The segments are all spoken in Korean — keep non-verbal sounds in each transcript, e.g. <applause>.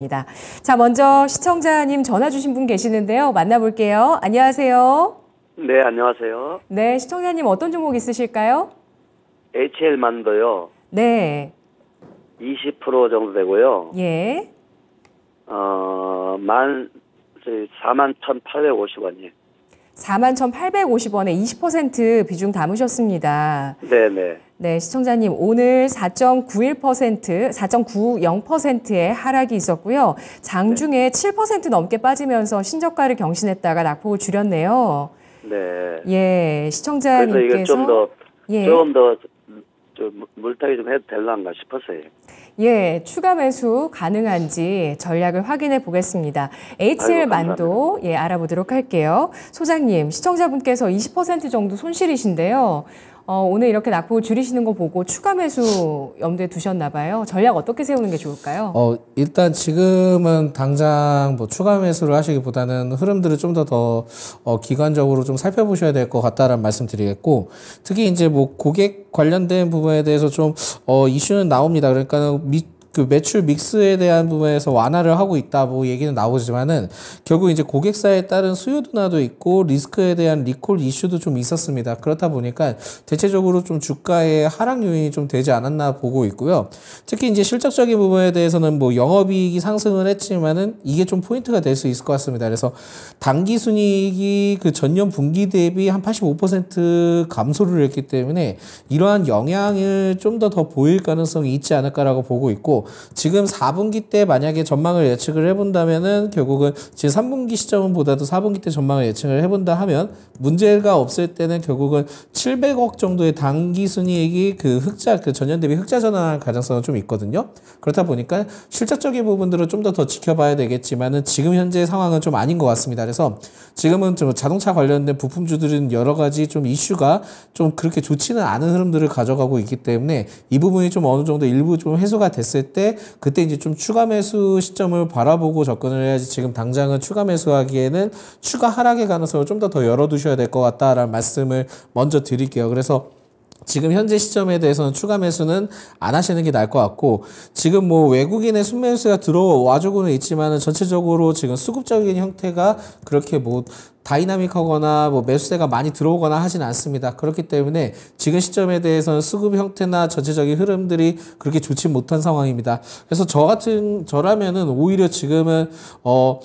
입니다. 자, 먼저 시청자님 전화 주신 분 계시는데요. 만나볼게요. 안녕하세요. 네, 안녕하세요. 네, 시청자님 어떤 종목 있으실까요? HL 만도요. 네. 20% 정도 되고요. 예. 어, 만, 41,850원이에요. 41,850원에 20% 비중 담으셨습니다. 네네. 네. 네, 시청자님 오늘 4.91%, 4.90%의 하락이 있었고요. 장중에 네. 7% 넘게 빠지면서 신저가를 경신했다가 낙폭을 줄였네요. 네. 예, 시청자님께서 좀더 예. 조금 더 물타기 좀 해도 될란가 싶었어요. 예, 추가 매수 가능한지 전략을 확인해 보겠습니다. HL 아이 만도 예 알아보도록 할게요. 소장님, 시청자분께서 20% 정도 손실이신데요. 어, 오늘 이렇게 낙폭을 줄이시는 거 보고 추가 매수 염두에 두셨나 봐요. 전략 어떻게 세우는 게 좋을까요? 어, 일단 지금은 당장 뭐 추가 매수를 하시기보다는 흐름들을 좀 더더 더, 어, 기관적으로 좀 살펴보셔야 될 것 같다라는 말씀드리겠고 특히 이제 뭐 고객 관련된 부분에 대해서 좀 어, 이슈는 나옵니다. 그러니까 미, 그 매출 믹스에 대한 부분에서 완화를 하고 있다 고 얘기는 나오지만은 결국 이제 고객사에 따른 수요 둔화도 있고 리스크에 대한 리콜 이슈도 좀 있었습니다. 그렇다 보니까 대체적으로 좀 주가의 하락 요인이 좀 되지 않았나 보고 있고요. 특히 이제 실적적인 부분에 대해서는 뭐 영업이익이 상승을 했지만은 이게 좀 포인트가 될 수 있을 것 같습니다. 그래서 단기 순이익이 그 전년 분기 대비 한 85% 감소를 했기 때문에 이러한 영향을 좀 더더 더 보일 가능성이 있지 않을까라고 보고 있고 지금 4분기 때 만약에 전망을 예측을 해본다면은 결국은 지금 3분기 시점보다도 4분기 때 전망을 예측을 해본다 하면 문제가 없을 때는 결국은 700억 정도의 단기 순이익이 그 흑자 그 전년 대비 흑자 전환할 가능성은 좀 있거든요. 그렇다 보니까 실질적인 부분들은 좀 더 더 지켜봐야 되겠지만은 지금 현재 상황은 좀 아닌 것 같습니다. 그래서 지금은 좀 자동차 관련된 부품주들은 여러 가지 좀 이슈가 좀 그렇게 좋지는 않은 흐름들을 가져가고 있기 때문에 이 부분이 좀 어느 정도 일부 좀 해소가 됐을 때때 그때 이제 좀 추가 매수 시점을 바라보고 접근을 해야지 지금 당장은 추가 매수하기에는 추가 하락의 가능성을 좀더 더 열어두셔야 될 것 같다라는 말씀을 먼저 드릴게요. 그래서 지금 현재 시점에 대해서는 추가 매수는 안 하시는 게 나을 것 같고 지금 뭐 외국인의 순매수가 들어와주고는 있지만 은 전체적으로 지금 수급적인 형태가 그렇게 뭐 다이나믹하거나 뭐 매수세가 많이 들어오거나 하진 않습니다. 그렇기 때문에 지금 시점에 대해서는 수급 형태나 전체적인 흐름들이 그렇게 좋지 못한 상황입니다. 그래서 저 같은 저라면은 오히려 지금은 어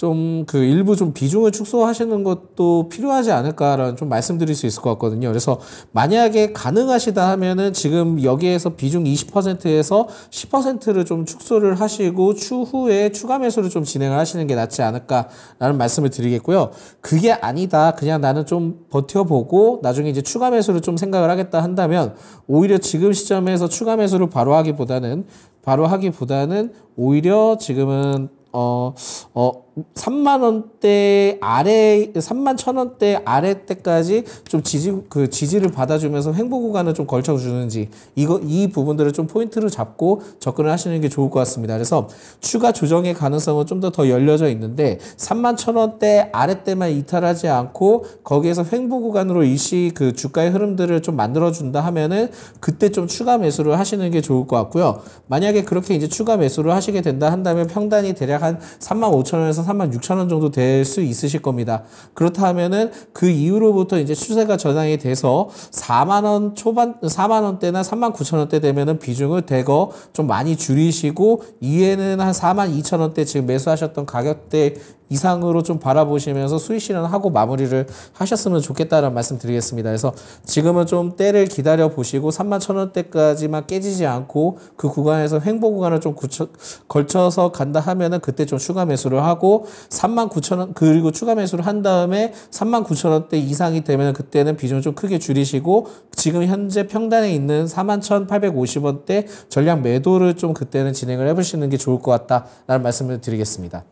좀그 일부 좀 비중을 축소하시는 것도 필요하지 않을까라는 좀 말씀드릴 수 있을 것 같거든요. 그래서 만약에 가능하시다 하면은 지금 여기에서 비중 20%에서 10%를 좀 축소를 하시고 추후에 추가 매수를 좀 진행을 하시는 게 낫지 않을까라는 말씀을 드리겠고요. 그게 아니다. 그냥 나는 좀 버텨보고 나중에 이제 추가 매수를 좀 생각을 하겠다 한다면 오히려 지금 시점에서 추가 매수를 바로 하기보다는 바로 하기보다는 오히려 지금은 어, 어, 3만 원대 아래 3만 천 원대 아래 때까지 좀 지지 그 지지를 받아주면서 횡보 구간을 좀 걸쳐 주는지 이거 이 부분들을 좀 포인트로 잡고 접근을 하시는 게 좋을 것 같습니다. 그래서 추가 조정의 가능성은 좀 더 더 열려져 있는데 3만 천 원대 아래 때만 이탈하지 않고 거기에서 횡보 구간으로 일시 그 주가의 흐름들을 좀 만들어 준다 하면은 그때 좀 추가 매수를 하시는 게 좋을 것 같고요. 만약에 그렇게 이제 추가 매수를 하시게 된다 한다면 평단이 대략 한 3만 5천 원에서 3만에서 3만 6천원 정도 될 수 있으실 겁니다. 그렇다면은 그 이후로부터 이제 추세가 전환이 돼서 4만원 초반, 4만원대나 3만 9천원대 되면은 비중을 대거 좀 많이 줄이시고 이에는 한 4만 2천원대 지금 매수하셨던 가격대 이상으로 좀 바라보시면서 수익 실현 하고 마무리를 하셨으면 좋겠다는 말씀 드리겠습니다. 그래서 지금은 좀 때를 기다려 보시고 31,000원대까지만 깨지지 않고 그 구간에서 횡보 구간을 좀 구쳐, 걸쳐서 간다 하면은 그때 좀 추가 매수를 하고 3만9천원 그리고 추가 매수를 한 다음에 3만9천원대 이상이 되면 은 그때는 비중을 좀 크게 줄이시고 지금 현재 평단에 있는 41,850원대 만 전량 매도를 좀 그때는 진행을 해보시는 게 좋을 것 같다라는 말씀을 드리겠습니다.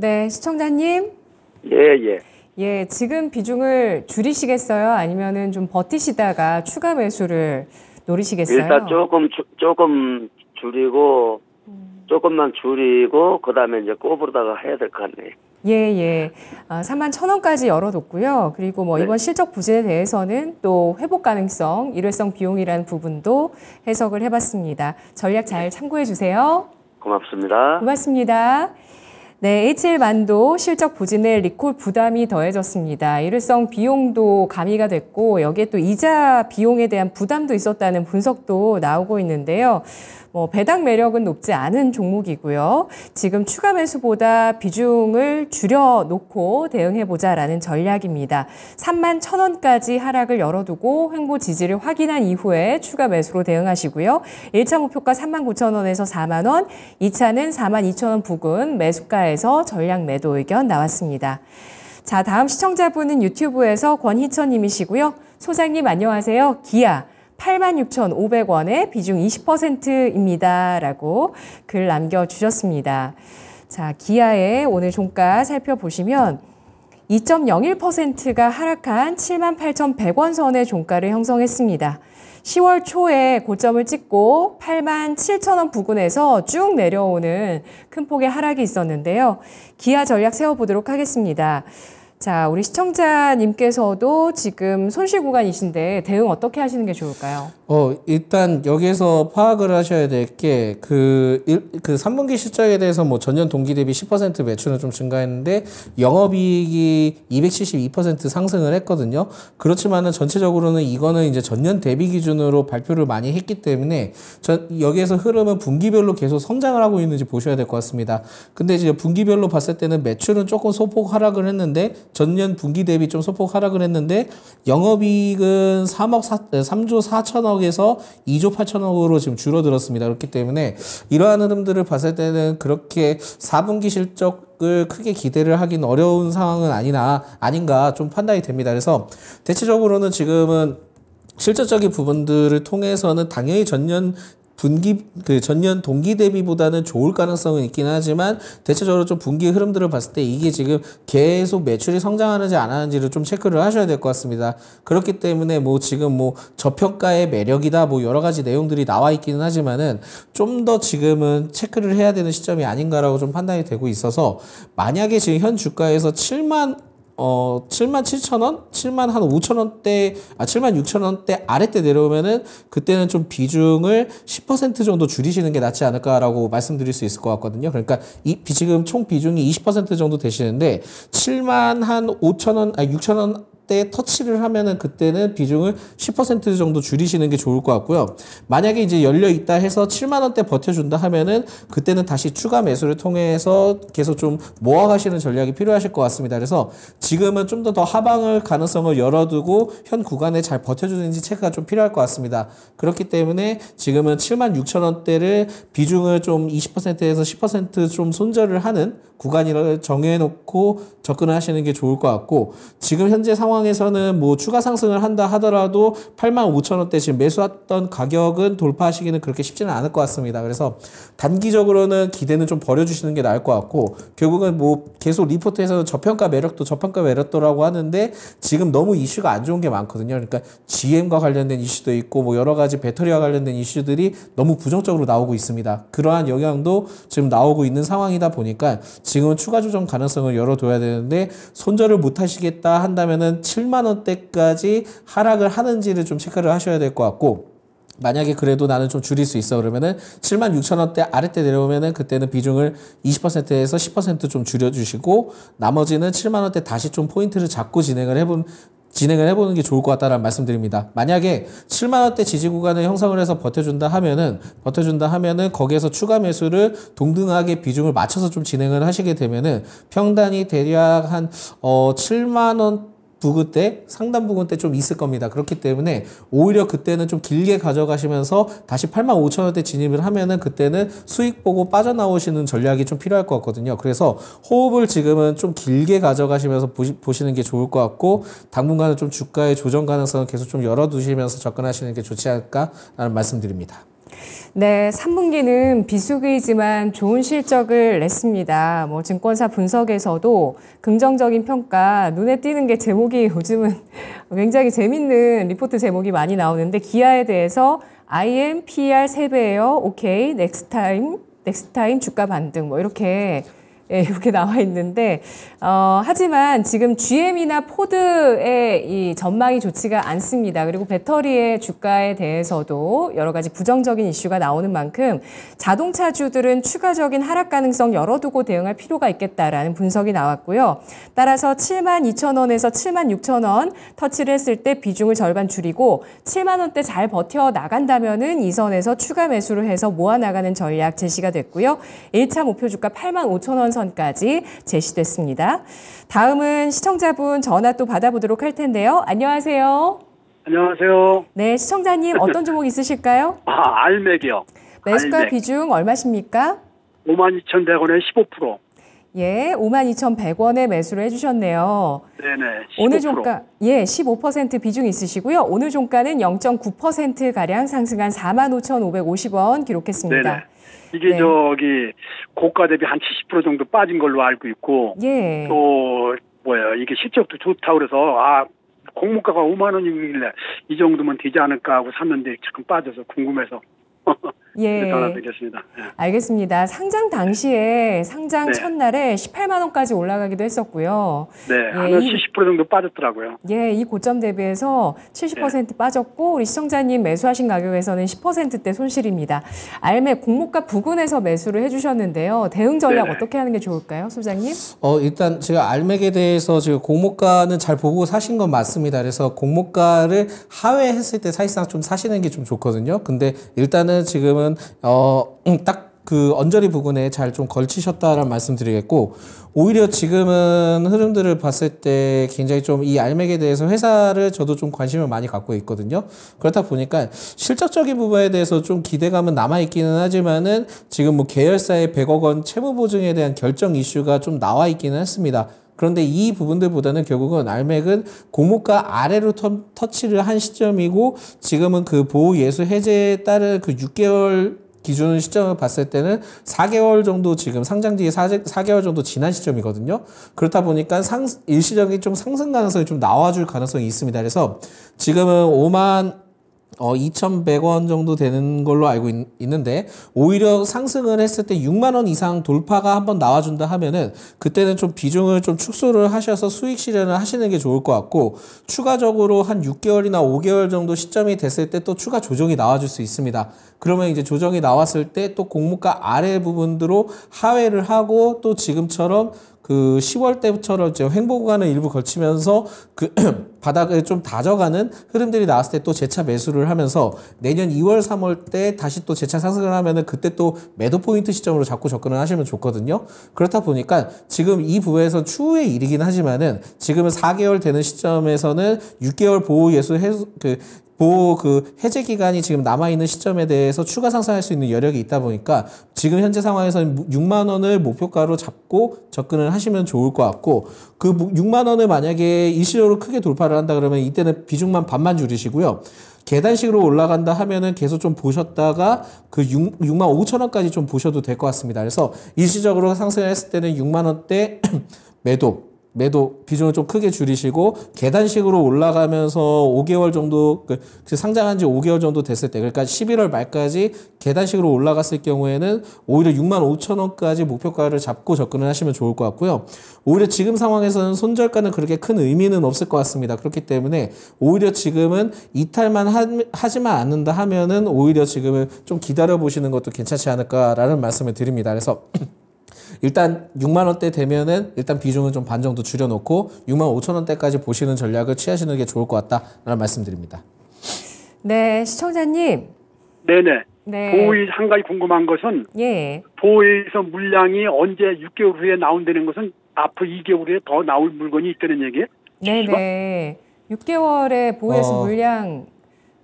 네, 시청자님. 예, 예. 예, 지금 비중을 줄이시겠어요? 아니면은 좀 버티시다가 추가 매수를 노리시겠어요? 일단 조금 주, 조금 줄이고 음. 조금만 줄이고 그다음에 이제 꼬부르다가 해야 될 것 같네요. 예, 예. 아, 3만 천 원까지 열어뒀고요. 그리고 뭐 네. 이번 실적 부진에 대해서는 또 회복 가능성, 일회성 비용이라는 부분도 해석을 해봤습니다. 전략 잘 참고해 주세요. 고맙습니다. 고맙습니다. 네, HL만도 실적 부진에 리콜 부담이 더해졌습니다. 일회성 비용도 가미가 됐고 여기에 또 이자 비용에 대한 부담도 있었다는 분석도 나오고 있는데요. 뭐 배당 매력은 높지 않은 종목이고요. 지금 추가 매수보다 비중을 줄여 놓고 대응해 보자라는 전략입니다. 3만 1원까지 하락을 열어두고 횡보 지지를 확인한 이후에 추가 매수로 대응하시고요. 1차 목표가 3만 9 0원에서 4만 원, 2차는 4만 2 0원 부근 매수가에 전문에서 전략 매도 의견 나왔습니다. 자, 다음 시청자분은 유튜브에서 권희천 님이시고요. 소장님 안녕하세요. 기아 86,500원에 비중 20%입니다. 라고 글 남겨주셨습니다. 자, 기아의 오늘 종가 살펴보시면 2.01%가 하락한 78,100원 선의 종가를 형성했습니다. 10월 초에 고점을 찍고 8만 7천 원 부근에서 쭉 내려오는 큰 폭의 하락이 있었는데요. 기아 전략 세워보도록 하겠습니다. 자, 우리 시청자님께서도 지금 손실 구간이신데 대응 어떻게 하시는 게 좋을까요? 어, 일단 여기에서 파악을 하셔야 될 게 그그 3분기 그 실적에 대해서 뭐 전년 동기 대비 10% 매출은 좀 증가했는데 영업이익이 272% 상승을 했거든요. 그렇지만은 전체적으로는 이거는 이제 전년 대비 기준으로 발표를 많이 했기 때문에 전, 여기에서 흐름은 분기별로 계속 성장을 하고 있는지 보셔야 될 것 같습니다. 근데 이제 분기별로 봤을 때는 매출은 조금 소폭 하락을 했는데 전년 분기 대비 좀 소폭 하락을 했는데 영업이익은 3억 4, 3조 4천억에서 2조 8천억으로 지금 줄어들었습니다. 그렇기 때문에 이러한 흐름들을 봤을 때는 그렇게 4분기 실적 을 크게 기대를 하긴 어려운 상황은 아니나 아닌가 좀 판단이 됩니다. 그래서 대체적으로는 지금은 실질적인 부분들을 통해서는 당연히 전년 분기 그 전년 동기 대비보다는 좋을 가능성은 있긴 하지만 대체적으로 좀 분기 흐름들을 봤을 때 이게 지금 계속 매출이 성장하는지 안 하는지를 좀 체크를 하셔야 될 것 같습니다. 그렇기 때문에 뭐 지금 뭐 저평가의 매력이다 뭐 여러 가지 내용들이 나와 있기는 하지만은 좀 더 지금은 체크를 해야 되는 시점이 아닌가라고 좀 판단이 되고 있어서 만약에 지금 현 주가에서 7만 어 7만 7천 원, 7만 한 5천 원대, 아 7만 6천 원대 아래때 내려오면은 그때는 좀 비중을 10% 정도 줄이시는 게 낫지 않을까라고 말씀드릴 수 있을 것 같거든요. 그러니까 이 지금 총 비중이 20% 정도 되시는데 7만 한 5천 원, 아 6천 원때 터치를 하면은 그때는 비중을 10% 정도 줄이시는 게 좋을 것 같고요. 만약에 이제 열려 있다 해서 7만 원대 버텨준다 하면은 그때는 다시 추가 매수를 통해서 계속 좀 모아가시는 전략이 필요하실 것 같습니다. 그래서 지금은 좀 더 더 하방을 가능성을 열어두고 현 구간에 잘 버텨주는지 체크가 좀 필요할 것 같습니다. 그렇기 때문에 지금은 7만 6천 원대를 비중을 좀 20%에서 10%좀 손절을 하는 구간을 이 정해놓고 접근을 하시는 게 좋을 것 같고 지금 현재 상황 상황에서는 뭐 추가 상승을 한다 하더라도 85,000원대 지금 매수했던 가격은 돌파하시기는 그렇게 쉽지는 않을 것 같습니다. 그래서 단기적으로는 기대는 좀 버려주시는 게 나을 것 같고 결국은 뭐 계속 리포트에서 저평가 매력도 저평가 매력도라고 하는데 지금 너무 이슈가 안 좋은 게 많거든요. 그러니까 GM과 관련된 이슈도 있고 뭐 여러 가지 배터리와 관련된 이슈들이 너무 부정적으로 나오고 있습니다. 그러한 영향도 지금 나오고 있는 상황이다 보니까 지금은 추가 조정 가능성을 열어둬야 되는데 손절을 못 하시겠다 한다면은 7만 원대까지 하락을 하는지를 좀 체크를 하셔야 될 것 같고 만약에 그래도 나는 좀 줄일 수 있어 그러면은 7만 6천 원대 아래때 내려오면은 그때는 비중을 20%에서 10%좀 줄여주시고 나머지는 7만 원대 다시 좀 포인트를 잡고 진행을 해본 진행을 해보는 게 좋을 것 같다라는 말씀드립니다. 만약에 7만 원대 지지 구간을 형성을 해서 버텨준다 하면은 버텨준다 하면은 거기에서 추가 매수를 동등하게 비중을 맞춰서 좀 진행을 하시게 되면은 평단이 대략 한어 7만 원 부근때 상단 부근 때 좀 있을 겁니다. 그렇기 때문에 오히려 그때는 좀 길게 가져가시면서 다시 8 5 0 0 0 원대 진입을 하면은 그때는 수익 보고 빠져나오시는 전략이 좀 필요할 것 같거든요. 그래서 호흡을 지금은 좀 길게 가져가시면서 보시, 는게 좋을 것 같고 당분간은 좀 주가의 조정 가능성을 계속 좀 열어두시면서 접근하시는 게 좋지 않을까라는 말씀드립니다. 네, 3분기는 비수기이지만 좋은 실적을 냈습니다. 뭐 증권사 분석에서도 긍정적인 평가, 눈에 띄는 게 제목이 <laughs> 요즘은 굉장히 재밌는 리포트 제목이 많이 나오는데 기아에 대해서 IM, PR 3배예요. 오케이, 넥스타임, 넥스타임 주가 반등 뭐 이렇게 예, 이렇게 <laughs> 나와 있는데 어, 하지만 지금 GM이나 포드의 이 전망이 좋지가 않습니다. 그리고 배터리의 주가에 대해서도 여러 가지 부정적인 이슈가 나오는 만큼 자동차주들은 추가적인 하락 가능성 열어두고 대응할 필요가 있겠다라는 분석이 나왔고요. 따라서 7만 2천 원에서 7만 6천 원 터치를 했을 때 비중을 절반 줄이고 7만 원대 잘 버텨 나간다면은 이 선에서 추가 매수를 해서 모아 나가는 전략 제시가 됐고요. 1차 목표 주가 8만 5천 원 당선까지 제시됐습니다. 다음은 시청자분 전화 또 받아보도록 할 텐데요. 안녕하세요. 안녕하세요. 네, 시청자님 어떤 종목 있으실까요? <laughs> 아, 알맥이요. 매수가 알맥. 비중 얼마십니까? 52,100원에 15%. 예, 52,100원에 매수를 해주셨네요. 네네. 15%. 오늘 종가, 예, 15% 비중 있으시고요. 오늘 종가는 0.9%가량 상승한 45,550원 기록했습니다. 네네. 이게 네. 저기 고가 대비 한 70% 정도 빠진 걸로 알고 있고 예. 또 뭐야 이게 실적도 좋다 그래서 아 공모가가 5만 원이길래 이 정도면 되지 않을까 하고 샀는데 조금 빠져서 궁금해서 <laughs> 예. 전화드겠습니다 네. 예. 알겠습니다. 상장 당시에 상장 네. 첫날에 18만 원까지 올라가기도 했었고요. 네, 예, 한70% 정도 빠졌더라고요. 예, 이 고점 대비해서 70% 네. 빠졌고 우리 시청자님 매수하신 가격에서는 10%대 손실입니다. 알매 공모가 부근에서 매수를 해주셨는데요. 대응 전략 네 어떻게 하는 게 좋을까요, 소장님? 어, 일단 제가 알맥에 대해서 지금 공모가는 잘 보고 사신 건 맞습니다. 그래서 공모가를 하회했을 때 사실상 좀 사시는 게 좀 좋거든요. 근데 일단은 지금은 부분은 어딱 음, 그 언저리 부분에 잘 좀 걸치셨다라는 말씀 드리겠고 오히려 지금은 흐름들을 봤을 때 굉장히 좀 이 알맥에 대해서 회사를 저도 좀 관심을 많이 갖고 있거든요. 그렇다 보니까 실적적인 부분에 대해서 좀 기대감은 남아 있기는 하지만은 지금 뭐 계열사의 100억 원 채무 보증에 대한 결정 이슈가 좀 나와 있기는 했습니다. 그런데 이 부분들보다는 결국은 알맥은 고무가 아래로 터, 치를한 시점이고 지금은 그 보호 예수 해제에 따른 그 6개월 기준 시점을 봤을 때는 4개월 정도 지금 상장 뒤에 4, 4개월 정도 지난 시점이거든요. 그렇다 보니까 상, 일시적인 좀 상승 가능성이 좀 나와줄 가능성이 있습니다. 그래서 지금은 5만 어, 2,100원 정도 되는 걸로 알고 있, 는데 오히려 상승을 했을 때 6만 원 이상 돌파가 한번 나와준다 하면은 그때는 좀 비중을 좀 축소를 하셔서 수익 실현을 하시는 게 좋을 것 같고 추가적으로 한 6개월이나 5개월 정도 시점이 됐을 때 또 추가 조정이 나와줄 수 있습니다. 그러면 이제 조정이 나왔을 때 또 공모가 아래 부분으로 하회를 하고 또 지금처럼 그 10월 때부터 이제 횡보구간을 일부 걸치면서 그 <clears throat> 바닥을 좀 다져가는 흐름들이 나왔을 때 또 재차 매수를 하면서 내년 2월 3월 때 다시 또 재차 상승을 하면은 그때 또 매도 포인트 시점으로 자꾸 접근을 하시면 좋거든요. 그렇다 보니까 지금 이 부분에서 추후의 일이긴 하지만은 지금은 4개월 되는 시점에서는 6개월 보호 예수 해소 그 보호 그, 그 해제 기간이 지금 남아 있는 시점에 대해서 추가 상승할 수 있는 여력이 있다 보니까 지금 현재 상황에서는 6만 원을 목표가로 잡고 접근을 하시면 좋을 것 같고 그 6만 원을 만약에 일시적으로 크게 돌파를 한다 그러면 이때는 비중만 반만 줄이시고요. 계단식으로 올라간다 하면은 계속 좀 보셨다가 그 6, 6만 5천 원까지 좀 보셔도 될 것 같습니다. 그래서 일시적으로 상승했을 때는 6만 원대 <clears throat> 매도 매도 비중을 좀 크게 줄이시고 계단식으로 올라가면서 5개월 정도 그, 그 상장한 지 5개월 정도 됐을 때 그러니까 11월 말까지 계단식으로 올라갔을 경우에는 오히려 6만 5천 원까지 목표가를 잡고 접근을 하시면 좋을 것 같고요. 오히려 지금 상황에서는 손절가는 그렇게 큰 의미는 없을 것 같습니다. 그렇기 때문에 오히려 지금은 이탈만 하, 하지만 않는다 하면은 오히려 지금은 좀 기다려 보시는 것도 괜찮지 않을까라는 말씀을 드립니다. 그래서 일단 6만 원대 되면은 일단 비중은 좀 반 정도 줄여놓고 6만 5천 원대까지 보시는 전략을 취하시는 게 좋을 것 같다라는 말씀드립니다. 네, 시청자님. 네네. 네. 보의 한 가지 궁금한 것은 예. 보에서 물량이 언제 6개월 후에 나온다는 것은 앞으로 2개월 후에 더 나올 물건이 있다는 얘기예요? 네네. 6개월에 보에서 어... 물량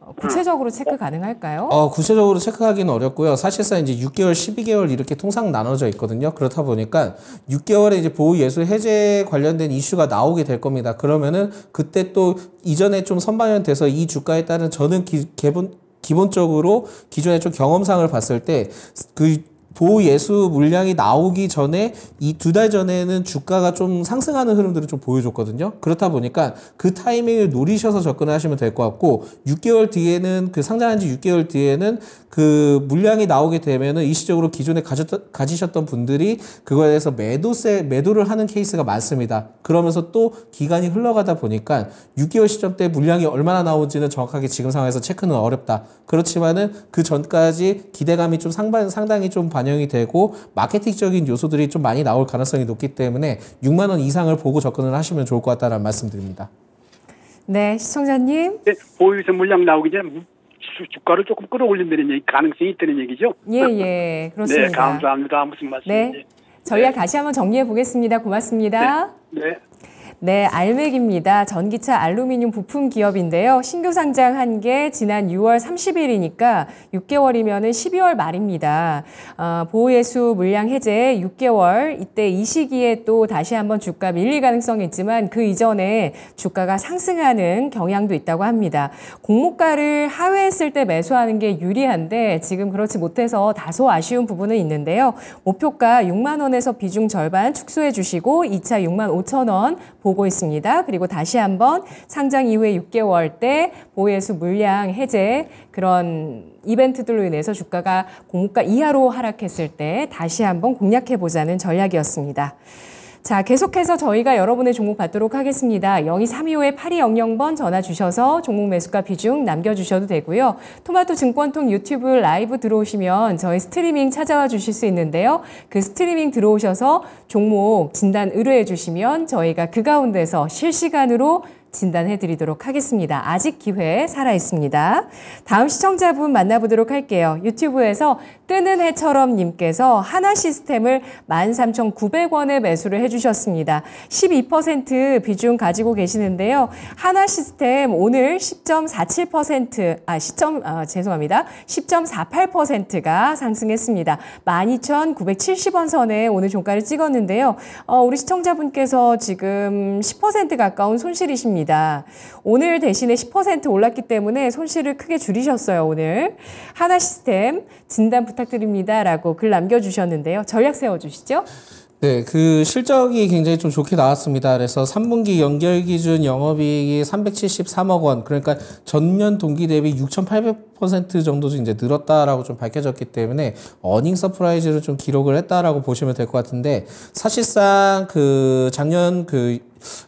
어, 구체적으로 음. 체크 가능할까요? 어, 구체적으로 체크하기는 어렵고요. 사실상 이제 6개월, 12개월 이렇게 통상 나눠져 있거든요. 그렇다 보니까 6개월에 이제 보호 예수 해제 관련된 이슈가 나오게 될 겁니다. 그러면은 그때 또 이전에 좀 선반영돼서 이 주가에 따른 저는 기, 기본 기본적으로 기존에 좀 경험상을 봤을 때그 보예수 물량이 나오기 전에 이 두 달 전에는 주가가 좀 상승하는 흐름들을 좀 보여줬거든요. 그렇다 보니까 그 타이밍을 노리셔서 접근을 하시면 될 것 같고 6개월 뒤에는 그 상장한 지 6개월 뒤에는 그 물량이 나오게 되면은 일시적으로 기존에 가졌던, 가지셨던 분들이 그거에 대해서 매도세 매도를 하는 케이스가 많습니다. 그러면서 또 기간이 흘러가다 보니까 6개월 시점 때 물량이 얼마나 나오지는 정확하게 지금 상황에서 체크는 어렵다. 그렇지만은 그 전까지 기대감이 좀 상반 상당히 좀 반. 반영이 되고 마케팅적인 요소들이 좀 많이 나올 가능성이 높기 때문에 6만 원 이상을 보고 접근을 하시면 좋을 것 같다는 말씀드립니다. 네, 시청자님. 네, 보유세 물량 나오기 전에 주가를 조금 끌어올린다는 얘기, 가능성이 있다는 얘기죠? 예, 예, 그렇습니다. 네, 감사합니다. 무슨 네, 말씀인지. 네, 전략 네. 다시 한번 정리해 보겠습니다. 고맙습니다. 네. 네. 네, 알맥입니다. 전기차 알루미늄 부품 기업인데요. 신규 상장 한게 지난 6월 30일이니까 6개월이면 12월 말입니다. 어, 보호예수 물량 해제 6개월, 이때 이 시기에 또 다시 한번 주가 밀릴 가능성이 있지만 그 이전에 주가가 상승하는 경향도 있다고 합니다. 공모가를 하회했을 때 매수하는 게 유리한데 지금 그렇지 못해서 다소 아쉬운 부분은 있는데요. 목표가 6만 원에서 비중 절반 축소해 주시고 2차 6만 5천 원, 보고 있습니다. 그리고 다시 한번 상장 이후에 6개월 때 보유수 물량 해제 그런 이벤트들로 인해서 주가가 공모가 이하로 하락했을 때 다시 한번 공략해 보자는 전략이었습니다. 자, 계속해서 저희가 여러분의 종목 받도록 하겠습니다. 0 2 3 5 8 2 0 0번 전화 주셔서 종목 매수가 비중 남겨주셔도 되고요. 토마토 증권통 유튜브 라이브 들어오시면 저희 스트리밍 찾아와 주실 수 있는데요. 그 스트리밍 들어오셔서 종목 진단 의뢰해 주시면 저희가 그 가운데서 실시간으로 진단해 드리도록 하겠습니다. 아직 기회 살아 있습니다. 다음 시청자분 만나보도록 할게요. 유튜브에서 뜨는 해처럼 님께서 하나 시스템을 13,900원에 매수를 해주셨습니다. 12% 비중 가지고 계시는데요. 하나 시스템 오늘 10.47% 아, 10점, 아, 죄송합니다. 10.48%가 상승했습니다. 12,970원 선에 오늘 종가를 찍었는데요. 어, 우리 시청자분께서 지금 10% 가까운 손실이십니다. 있습니다. 오늘 대신에 10% 올랐기 때문에 손실을 크게 줄이셨어요, 오늘. 하나 시스템 진단 부탁드립니다. 라고 글 남겨주셨는데요. 전략 세워주시죠. 네, 그 실적이 굉장히 좀 좋게 나왔습니다. 그래서 3분기 연결 기준 영업이익이 373억 원, 그러니까 전년 동기 대비 6,800% 정도 이제 늘었다라고 좀 밝혀졌기 때문에 어닝 서프라이즈를 좀 기록을 했다라고 보시면 될 것 같은데 사실상 그 작년 그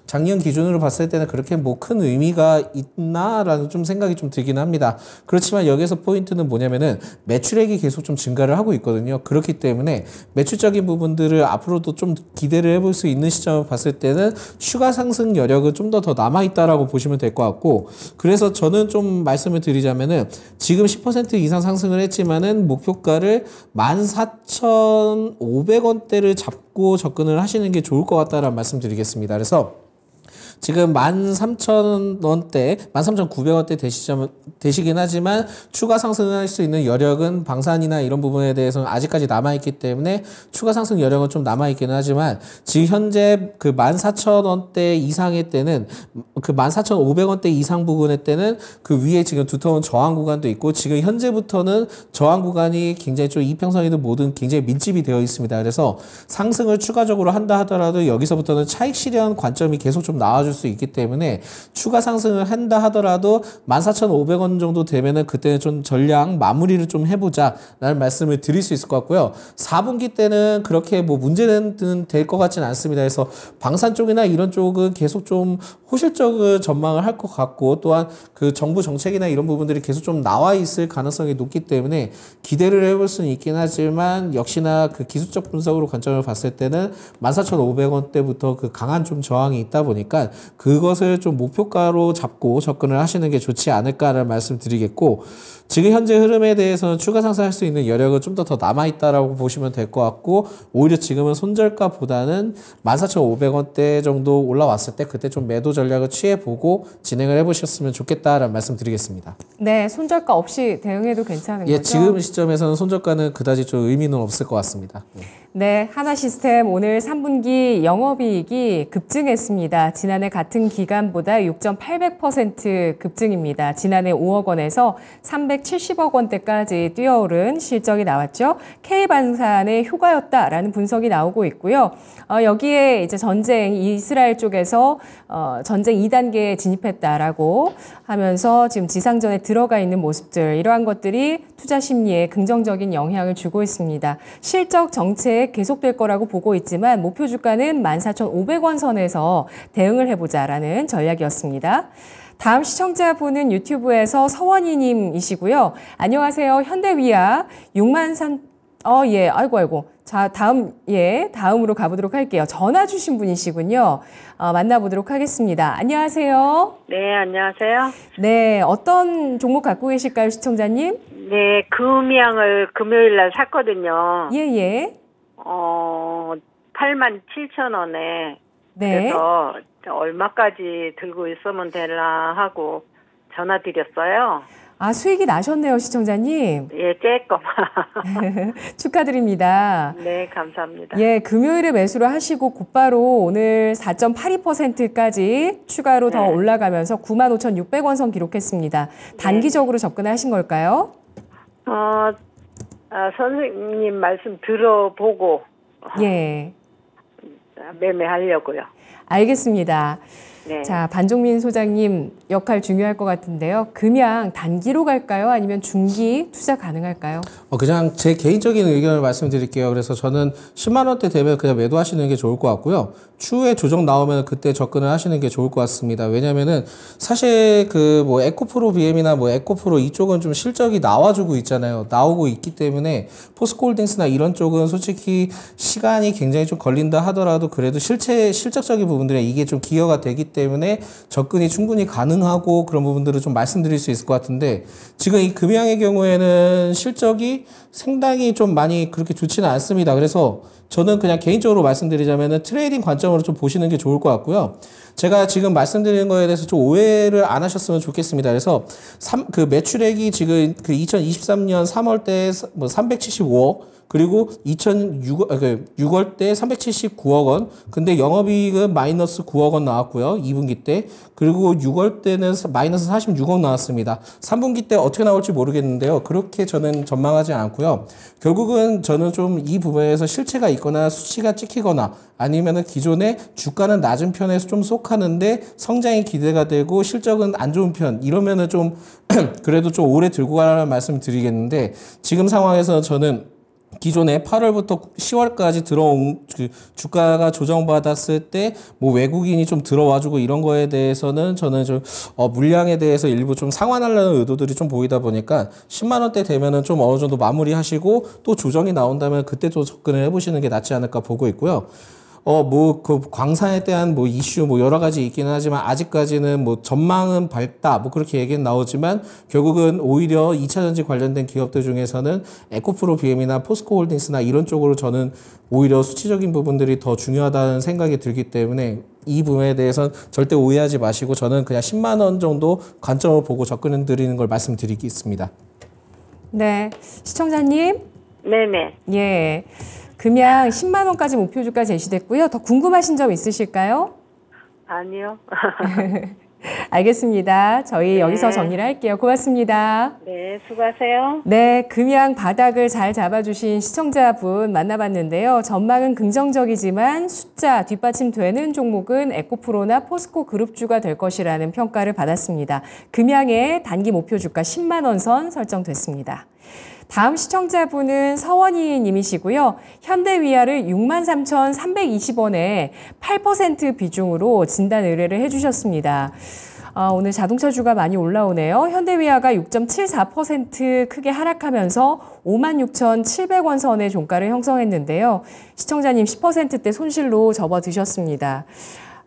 작년 기준으로 봤을 때는 그렇게 뭐 큰 의미가 있나라는 좀 생각이 좀 들긴 합니다. 그렇지만 여기서 포인트는 뭐냐면은 매출액이 계속 좀 증가를 하고 있거든요. 그렇기 때문에 매출적인 부분들을 앞으로도 좀 기대를 해볼 수 있는 시점을 봤을 때는 추가 상승 여력은 좀 더 더 남아있다라고 보시면 될 것 같고 그래서 저는 좀 말씀을 드리자면은 지금 10% 이상 상승을 했지만은 목표가를 14,500원대를 잡고 접근을 하시는 게 좋을 것 같다라는 말씀드리겠습니다. 그래서 지금 13,000원대, 13,900원대 되시점, 되시긴 하지만 추가 상승할 수 있는 여력은 방산이나 이런 부분에 대해서는 아직까지 남아있기 때문에 추가 상승 여력은 좀 남아있기는 하지만 지금 현재 그 14,000원대 이상의 때는 그 14,500원대 이상 부분의 때는 그 위에 지금 두터운 저항 구간도 있고 지금 현재부터는 저항 구간이 굉장히 좀 이평선이든 뭐든 굉장히 밀집이 되어 있습니다. 그래서 상승을 추가적으로 한다 하더라도 여기서부터는 차익 실현 관점이 계속 좀 나와주 잡아줄 수 있기 때문에 추가 상승을 한다 하더라도 14,500원 정도 되면은 그때는 좀 전량 마무리를 좀 해보자 라는 말씀을 드릴 수 있을 것 같고요. 4분기 때는 그렇게 뭐 문제는 될 것 같지는 않습니다. 그래서 방산 쪽이나 이런 쪽은 계속 좀 호실적인 전망을 할 것 같고 또한 그 정부 정책이나 이런 부분들이 계속 좀 나와 있을 가능성이 높기 때문에 기대를 해볼 수는 있긴 하지만 역시나 그 기술적 분석으로 관점을 봤을 때는 14,500원대부터 그 강한 좀 저항이 있다 보니까 그것을 좀 목표가로 잡고 접근을 하시는 게 좋지 않을까라는 말씀 드리겠고 지금 현재 흐름에 대해서는 추가 상승할 수 있는 여력은 좀더 더 남아있다라고 보시면 될 것 같고 오히려 지금은 손절가보다는 14,500원대 정도 올라왔을 때 그때 좀 매도 전략을 취해보고 진행을 해보셨으면 좋겠다라는 말씀 드리겠습니다. 네, 손절가 없이 대응해도 괜찮은 예, 거죠? 지금 시점에서는 손절가는 그다지 좀 의미는 없을 것 같습니다. 네. 네, 하나시스템 오늘 3분기 영업이익이 급증했습니다. 지난해 같은 기간보다 6.800% 급증입니다. 지난해 5억 원에서 370억 원대까지 뛰어오른 실적이 나왔죠. K반산의 효과였다라는 분석이 나오고 있고요. 어, 여기에 이제 전쟁, 이스라엘 쪽에서 어, 전쟁 2단계에 진입했다라고 하면서 지금 지상전에 들어가 있는 모습들, 이러한 것들이 투자 심리에 긍정적인 영향을 주고 있습니다. 실적 정체 계속될 거라고 보고 있지만 목표 주가는 14,500원 선에서 대응을 해보자라는 전략이었습니다. 다음 시청자분은 유튜브에서 서원이님이시고요. 안녕하세요. 현대위아 6만 3, 어, 예, 아이고, 아이고. 자, 다음, 예, 다음으로 가보도록 할게요. 전화 주신 분이시군요. 어, 만나보도록 하겠습니다. 안녕하세요. 네, 안녕하세요. 네, 어떤 종목 갖고 계실까요, 시청자님? 네, 금양을 금요일 날 샀거든요. 예, 예. 어, 8만 7천 원에 네. 그래서 얼마까지 들고 있으면 되나 하고 전화 드렸어요. 아, 수익이 나셨네요, 시청자님. 예, 쬐꼬마. <laughs> <laughs> 축하드립니다. 네, 감사합니다. 예, 금요일에 매수를 하시고 곧바로 오늘 4.82%까지 추가로 네. 더 올라가면서 95,600원 선 기록했습니다. 네. 단기적으로 네. 접근하신 걸까요? 어, 아, 선생님 말씀 들어보고 예. 아, 매매하려고요. 알겠습니다. 네. 자, 반종민 소장님 역할 중요할 것 같은데요. 금양 단기로 갈까요? 아니면 중기 투자 가능할까요? 어, 그냥 제 개인적인 의견을 말씀드릴게요. 그래서 저는 10만 원대 되면 그냥 매도하시는 게 좋을 것 같고요. 추후에 조정 나오면 그때 접근을 하시는 게 좋을 것 같습니다. 왜냐면은 사실 그 뭐 에코프로 BM이나 뭐 에코프로 이쪽은 좀 실적이 나와주고 있잖아요. 나오고 있기 때문에 포스코홀딩스나 이런 쪽은 솔직히 시간이 굉장히 좀 걸린다 하더라도 그래도 실체 실적적인 부분들에 이게 좀 기여가 되기 때문에 때문에 접근이 충분히 가능하고 그런 부분들을 좀 말씀드릴 수 있을 것 같은데 지금 이 금양의 경우에는 실적이 상당히 좀 많이 그렇게 좋지는 않습니다. 그래서 저는 그냥 개인적으로 말씀드리자면은 트레이딩 관점으로 좀 보시는 게 좋을 것 같고요. 제가 지금 말씀드리는 거에 대해서 좀 오해를 안 하셨으면 좋겠습니다. 그래서 3, 그 매출액이 지금 그 2023년 3월 때뭐 375억 그리고 2006, 6월 아, 그 때 379억 원. 근데 영업이익은 마이너스 9억 원 나왔고요. 2분기 때. 그리고 6월 때는 마이너스 46억 나왔습니다. 3분기 때 어떻게 나올지 모르겠는데요. 그렇게 저는 전망하지 않고요. 결국은 저는 좀 이 부분에서 실체가 있거나 수치가 찍히거나 아니면은 기존에 주가는 낮은 편에서 좀 속하는데 성장이 기대가 되고 실적은 안 좋은 편 이러면은 좀 <clears throat> 그래도 좀 오래 들고 가라는 말씀 을 드리겠는데 지금 상황에서 저는 기존에 8월부터 10월까지 들어온 그 주가가 조정받았을 때 뭐 외국인이 좀 들어와주고 이런 거에 대해서는 저는 좀어 물량에 대해서 일부 좀 상환하려는 의도들이 좀 보이다 보니까 10만 원대 되면은 좀 어느 정도 마무리하시고 또 조정이 나온다면 그때 또 접근을 해보시는 게 낫지 않을까 보고 있고요. 어, 뭐, 그 광산에 대한 뭐 이슈 뭐 여러 가지 있기는 하지만 아직까지는 뭐 전망은 밝다 뭐 그렇게 얘기는 나오지만 결국은 오히려 2차 전지 관련된 기업들 중에서는 에코프로 BM이나 포스코 홀딩스나 이런 쪽으로 저는 오히려 수치적인 부분들이 더 중요하다는 생각이 들기 때문에 이 부분에 대해서는 절대 오해하지 마시고 저는 그냥 10만 원 정도 관점을 보고 접근해 드리는 걸 말씀드리겠습니다. 네, 시청자님. 네네. 예. 금양 10만 원까지 목표 주가 제시됐고요. 더 궁금하신 점 있으실까요? 아니요. <laughs> 알겠습니다. 저희 네. 여기서 정리를 할게요. 고맙습니다. 네, 수고하세요. 네, 금양 바닥을 잘 잡아주신 시청자분 만나봤는데요. 전망은 긍정적이지만 숫자 뒷받침되는 종목은 에코프로나 포스코 그룹주가 될 것이라는 평가를 받았습니다. 금양의 단기 목표 주가 10만 원선 설정됐습니다. 다음 시청자분은 서원희 님이시고요. 현대위아를 63,320원에 8% 비중으로 진단 의뢰를 해주셨습니다. 아, 오늘 자동차주가 많이 올라오네요. 현대위아가 6.74% 크게 하락하면서 56,700원 선의 종가를 형성했는데요. 시청자님 10%대 손실로 접어드셨습니다.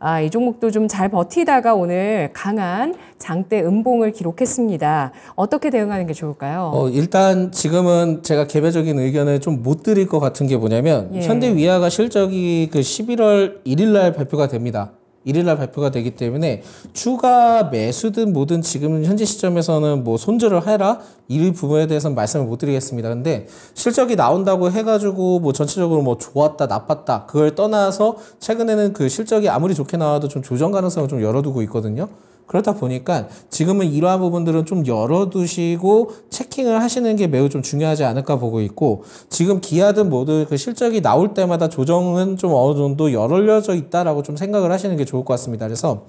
아, 이 종목도 좀 잘 버티다가 오늘 강한 장대 음봉을 기록했습니다. 어떻게 대응하는 게 좋을까요? 어, 일단 지금은 제가 개별적인 의견을 좀 못 드릴 것 같은 게 뭐냐면 예. 현대위아가 실적이 그 11월 1일 날 발표가 됩니다. 1일날 발표가 되기 때문에 추가 매수든 뭐든 지금 현재 시점에서는 뭐 손절을 해라 이 부분에 대해서는 말씀을 못 드리겠습니다. 근데 실적이 나온다고 해가지고 뭐 전체적으로 뭐 좋았다 나빴다 그걸 떠나서 최근에는 그 실적이 아무리 좋게 나와도 좀 조정 가능성을 좀 열어두고 있거든요. 그렇다 보니까 지금은 이러한 부분들은 좀 열어두시고 체킹을 하시는 게 매우 좀 중요하지 않을까 보고 있고 지금 기아든 모두 그 실적이 나올 때마다 조정은 좀 어느 정도 열려져 있다라고 좀 생각을 하시는 게 좋을 것 같습니다. 그래서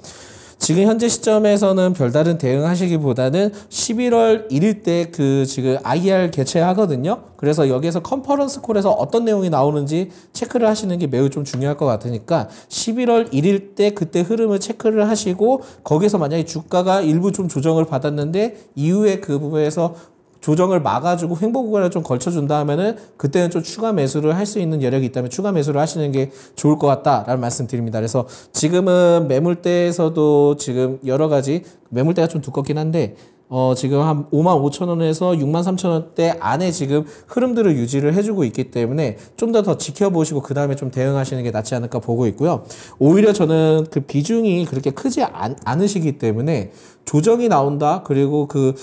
지금 현재 시점에서는 별다른 대응하시기보다는 11월 1일 때 그 지금 IR 개최하거든요. 그래서 여기에서 컨퍼런스 콜에서 어떤 내용이 나오는지 체크를 하시는 게 매우 좀 중요할 것 같으니까 11월 1일 때 그때 흐름을 체크를 하시고 거기서 만약에 주가가 일부 좀 조정을 받았는데 이후에 그 부분에서 조정을 막아주고 횡보 구간을 좀 걸쳐준다 음에는 그때는 좀 추가 매수를 할 수 있는 여력이 있다면 추가 매수를 하시는 게 좋을 것 같다라는 말씀드립니다. 그래서 지금은 매물대에서도 지금 여러 가지 매물대가 좀 두껍긴 한데 어, 지금 한 5만 5천 원에서 6만 3천 원대 안에 지금 흐름들을 유지를 해주고 있기 때문에 좀 더더 더 지켜보시고 그 다음에 좀 대응하시는 게 낫지 않을까 보고 있고요. 오히려 저는 그 비중이 그렇게 크지 않, 않으시기 때문에 조정이 나온다 그리고 그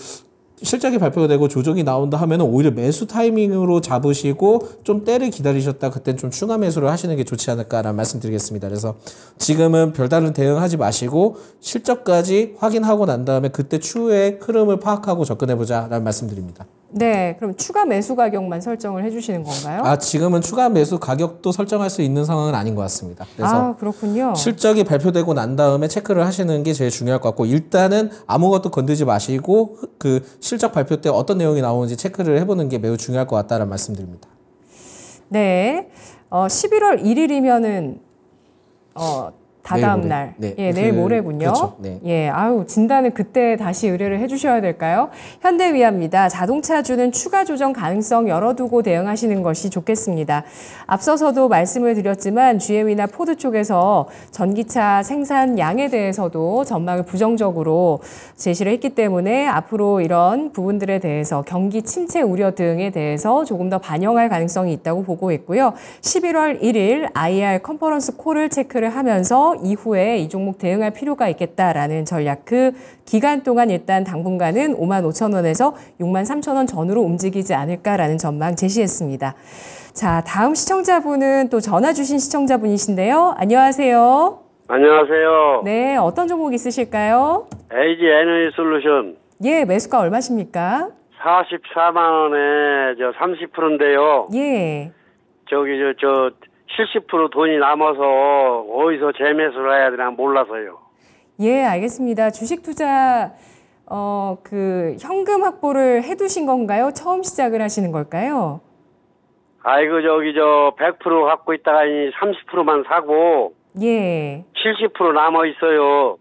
실적이 발표가 되고 조정이 나온다 하면 오히려 매수 타이밍으로 잡으시고 좀 때를 기다리셨다 그땐 좀 추가 매수를 하시는 게 좋지 않을까라는 말씀드리겠습니다. 그래서 지금은 별다른 대응하지 마시고 실적까지 확인하고 난 다음에 그때 추후의 흐름을 파악하고 접근해 보자라는 말씀드립니다. 네, 그럼 추가 매수 가격만 설정을 해주시는 건가요? 아 지금은 추가 매수 가격도 설정할 수 있는 상황은 아닌 것 같습니다. 그래서 아 그렇군요. 실적이 발표되고 난 다음에 체크를 하시는 게 제일 중요할 것 같고 일단은 아무것도 건드지 마시고 그 실적 발표 때 어떤 내용이 나오는지 체크를 해보는 게 매우 중요할 것같다는 말씀드립니다. 네, 어, 11월 1일이면은 어, 다다음 날. 네. 예, 그, 내일 모레군요. 그렇죠. 네. 예, 아유, 진단은 그때 다시 의뢰를 해주셔야 될까요? 현대위아입니다. 자동차주는 추가 조정 가능성 열어두고 대응하시는 것이 좋겠습니다. 앞서서도 말씀을 드렸지만 GM이나 포드 쪽에서 전기차 생산 양에 대해서도 전망을 부정적으로 제시를 했기 때문에 앞으로 이런 부분들에 대해서 경기 침체 우려 등에 대해서 조금 더 반영할 가능성이 있다고 보고 있고요. 11월 1일 IR 컨퍼런스 콜을 체크를 하면서 이후에 이 종목 대응할 필요가 있겠다라는 전략 그 기간 동안 일단 당분간은 5만 5천 원에서 6만 3천 원 전후로 움직이지 않을까라는 전망 제시했습니다. 자 다음 시청자분은 또 전화 주신 시청자분이신데요. 안녕하세요. 안녕하세요. 네, 어떤 종목 있으실까요? LG 에너지 솔루션. 예, 매수가 얼마십니까? 44만 원에 저 30%인데요. 예. 저기 저저 70% 돈이 남아서 어디서 재매수를 해야 되나 몰라서요. 예, 알겠습니다. 주식 투자 어, 그 현금 확보를 해 두신 건가요? 처음 시작을 하시는 걸까요? 아이고 그 저기 저100% 갖고 있다가 30%만 사고 예. 70% 남아 있어요.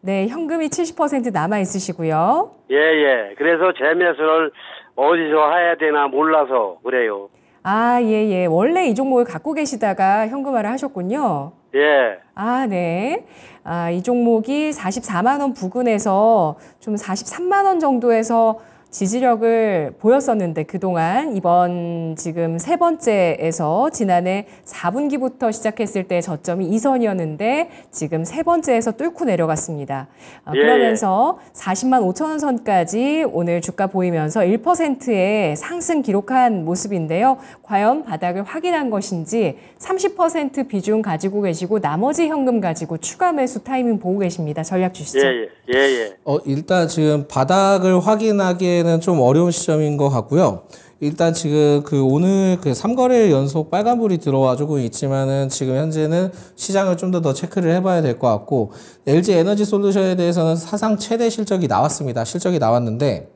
네, 현금이 70% 남아 있으시고요. 예, 예. 그래서 재매수를 어디서 해야 되나 몰라서 그래요. 아, 예, 예. 원래 이 종목을 갖고 계시다가 현금화를 하셨군요. 예. 아, 네. 아, 이 종목이 44만 원 부근에서 좀 43만 원 정도에서 지지력을 보였었는데 그동안 이번 지금 세 번째에서 지난해 4분기부터 시작했을 때 저점이 2선이었는데 지금 세 번째에서 뚫고 내려갔습니다. 어, 예, 예. 그러면서 40만 5천 원 선까지 오늘 주가 보이면서 1%의 상승 기록한 모습인데요. 과연 바닥을 확인한 것인지 30% 비중 가지고 계시고 나머지 현금 가지고 추가 매수 타이밍 보고 계십니다. 전략 주시죠. 예, 예. 예, 예. 어, 일단 지금 바닥을 확인하게 하기에는 좀 어려운 시점인 것 같고요. 일단 지금 그 오늘 그 3거래일 연속 빨간불이 들어와 주고 있지만은 지금 현재는 시장을 좀 더 더 체크를 해봐야 될 것 같고 LG 에너지 솔루션에 대해서는 사상 최대 실적이 나왔습니다. 실적이 나왔는데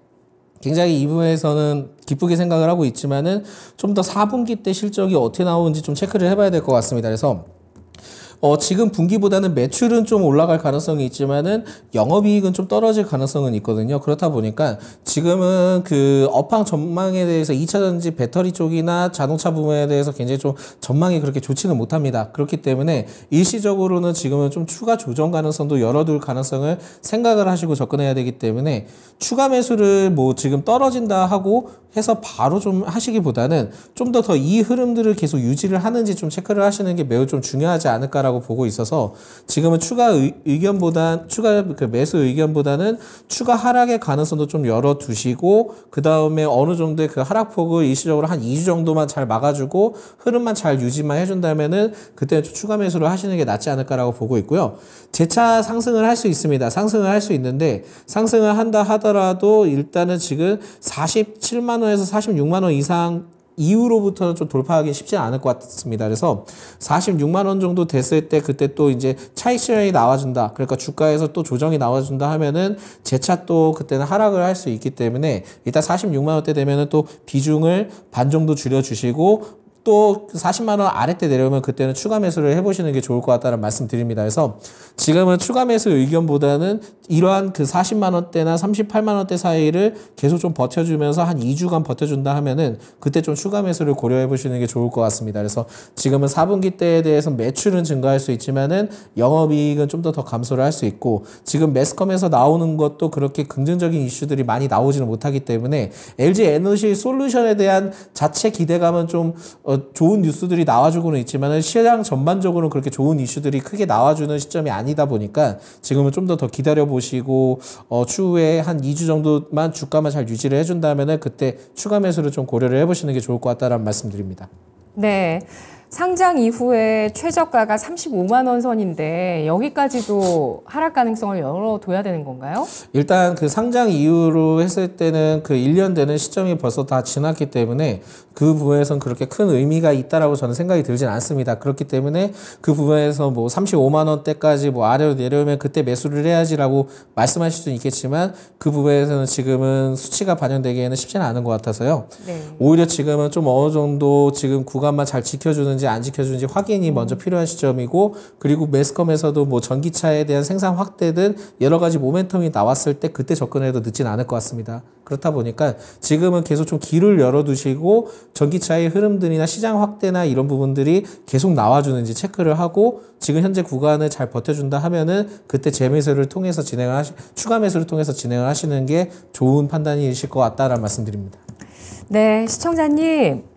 굉장히 이 부분에서는 기쁘게 생각을 하고 있지만은 좀 더 4분기 때 실적이 어떻게 나오는지 좀 체크를 해봐야 될 것 같습니다. 그래서 어, 지금 분기보다는 매출은 좀 올라갈 가능성이 있지만은 영업이익은 좀 떨어질 가능성은 있거든요. 그렇다 보니까 지금은 그 업황 전망에 대해서 2차 전지 배터리 쪽이나 자동차 부문에 대해서 굉장히 좀 전망이 그렇게 좋지는 못합니다. 그렇기 때문에 일시적으로는 지금은 좀 추가 조정 가능성도 열어둘 가능성을 생각을 하시고 접근해야 되기 때문에 추가 매수를 뭐 지금 떨어진다 하고 해서 바로 좀 하시기보다는 좀 더 더 이 흐름들을 계속 유지를 하는지 좀 체크를 하시는 게 매우 좀 중요하지 않을까라고 있라고 보고 있어서 지금은 추가 의견보다 추가 그 매수 의견보다는 추가 하락의 가능성도 좀 열어두시고 그 다음에 어느 정도의 그 하락폭을 일시적으로 한 2주 정도만 잘 막아주고 흐름만 잘 유지만 해준다면은 그때 추가 매수를 하시는 게 낫지 않을까라고 보고 있고요. 재차 상승을 할 수 있습니다. 상승을 할 수 있는데 상승을 한다 하더라도 일단은 지금 47만 원에서 46만 원 이상 이후로부터는 좀 돌파하기 쉽지 않을 것 같습니다. 그래서 46만 원 정도 됐을 때 그때 또 이제 차익 실현이 나와준다. 그러니까 주가에서 또 조정이 나와준다 하면은 재차 또 그때는 하락을 할 수 있기 때문에 일단 46만 원대 되면은 또 비중을 반 정도 줄여주시고 또 40만 그 원 아래때 내려오면 그때는 추가 매수를 해보시는 게 좋을 것 같다는 말씀 드립니다. 그래서 지금은 추가 매수 의견보다는 이러한 그 40만 원대나 38만 원대 사이를 계속 좀 버텨주면서 한 2주간 버텨준다 하면은 그때 좀 추가 매수를 고려해보시는 게 좋을 것 같습니다. 그래서 지금은 4분기 때에 대해서 매출은 증가할 수 있지만은 영업이익은 좀 더 더 감소를 할 수 있고 지금 매스컴에서 나오는 것도 그렇게 긍정적인 이슈들이 많이 나오지는 못하기 때문에 LG 에너지 솔루션에 대한 자체 기대감은 좀 어, 어, 좋은 뉴스들이 나와주고는 있지만 시장 전반적으로 그렇게 좋은 이슈들이 크게 나와주는 시점이 아니다 보니까 지금은 좀 더 더 기다려보시고 어, 추후에 한 2주 정도만 주가만 잘 유지를 해준다면 그때 추가 매수를 좀 고려를 해보시는 게 좋을 것같다는 말씀드립니다. 네. 상장 이후에 최저가가 35만 원 선인데 여기까지도 하락 가능성을 열어둬야 되는 건가요? 일단 그 상장 이후로 했을 때는 그 1년 되는 시점이 벌써 다 지났기 때문에 그 부분에선 그렇게 큰 의미가 있다라고 저는 생각이 들진 않습니다. 그렇기 때문에 그 부분에서 뭐 35만 원대까지 뭐 아래로 내려오면 그때 매수를 해야지라고 말씀하실 수는 있겠지만 그 부분에서는 지금은 수치가 반영되기에는 쉽지는 않은 것 같아서요. 네. 오히려 지금은 좀 어느 정도 지금 구간만 잘지켜주는 지켜주는지 안 지켜주는지 확인이 음. 먼저 필요한 시점이고 그리고 매스컴에서도 뭐 전기차에 대한 생산 확대 등 여러 가지 모멘텀이 나왔을 때 그때 접근해도 늦진 않을 것 같습니다. 그렇다 보니까 지금은 계속 좀 길을 열어두시고 전기차의 흐름들이나 시장 확대나 이런 부분들이 계속 나와주는지 체크를 하고 지금 현재 구간을 잘 버텨준다 하면은 그때 재매수를 통해서 진행을 하시, 추가 매수를 통해서 진행을 하시는 게 좋은 판단이실 것 같다라는 말씀드립니다. 네, 시청자님.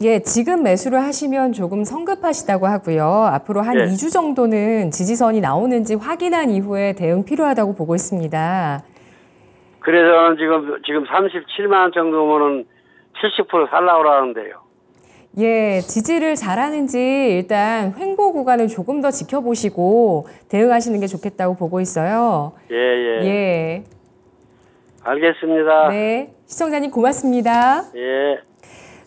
예, 지금 매수를 하시면 조금 성급하시다고 하고요. 앞으로 한 예. 2주 정도는 지지선이 나오는지 확인한 이후에 대응 필요하다고 보고 있습니다. 그래서 지금 지금 37만 정도면은 70% 살라고 하는데요. 예, 지지를 잘하는지 일단 횡보 구간을 조금 더 지켜보시고 대응하시는 게 좋겠다고 보고 있어요. 예, 예. 예. 알겠습니다. 네, 시청자님 고맙습니다. 예.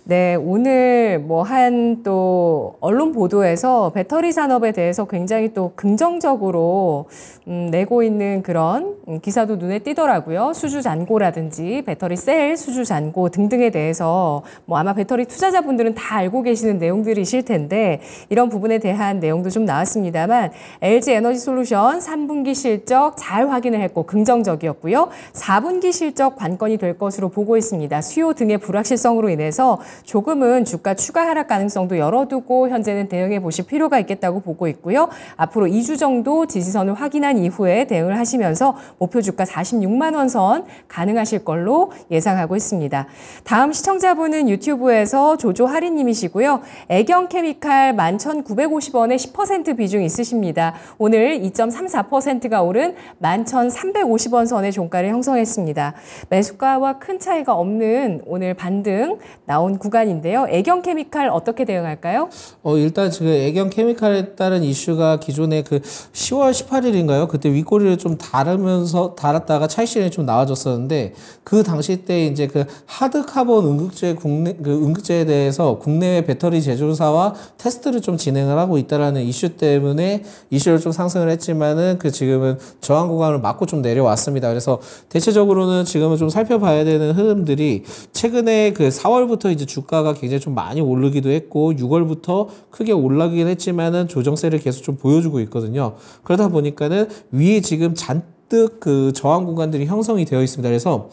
네, 오늘 뭐 한 또 언론 보도에서 배터리 산업에 대해서 굉장히 또 긍정적으로 음, 내고 있는 그런 기사도 눈에 띄더라고요. 수주 잔고라든지 배터리 셀 수주 잔고 등등에 대해서 뭐 아마 배터리 투자자분들은 다 알고 계시는 내용들이실 텐데 이런 부분에 대한 내용도 좀 나왔습니다만 LG 에너지 솔루션 3분기 실적 잘 확인을 했고 긍정적이었고요. 4분기 실적 관건이 될 것으로 보고 있습니다. 수요 등의 불확실성으로 인해서 조금은 주가 추가 하락 가능성도 열어두고 현재는 대응해 보실 필요가 있겠다고 보고 있고요. 앞으로 2주 정도 지지선을 확인한 이후에 대응을 하시면서 목표 주가 46만 원선 가능하실 걸로 예상하고 있습니다. 다음 시청자분은 유튜브에서 조조 할인님이시고요. 애경 케미칼 11,950원에 10% 비중 있으십니다. 오늘 2.34%가 오른 11,350원 선의 종가를 형성했습니다. 매수가와 큰 차이가 없는 오늘 반등 나온 구간인데요. 애경 케미칼 어떻게 대응할까요? 어, 일단 지금 애경 케미칼에 따른 이슈가 기존에 그 10월 18일인가요? 그때 윗꼬리를 좀 다르면서 달았다가 차익 실좀 나아졌었는데 그 당시 때 이제 그 하드 카본 응급제 국내 그 응급제에 대해서 국내외 배터리 제조사와 테스트를 좀 진행을 하고 있다라는 이슈 때문에 이슈를 좀 상승을 했지만은 그 지금은 저항 구간을 맞고 좀 내려왔습니다. 그래서 대체적으로는 지금은 좀 살펴봐야 되는 흐름들이 최근에 그 4월부터 이제 주가가 굉장히 좀 많이 오르기도 했고 6월부터 크게 올라긴 했지만은 조정세를 계속 좀 보여주고 있거든요. 그러다 보니까는 위에 지금 잔뜩 그 저항 공간들이 형성이 되어 있습니다. 그래서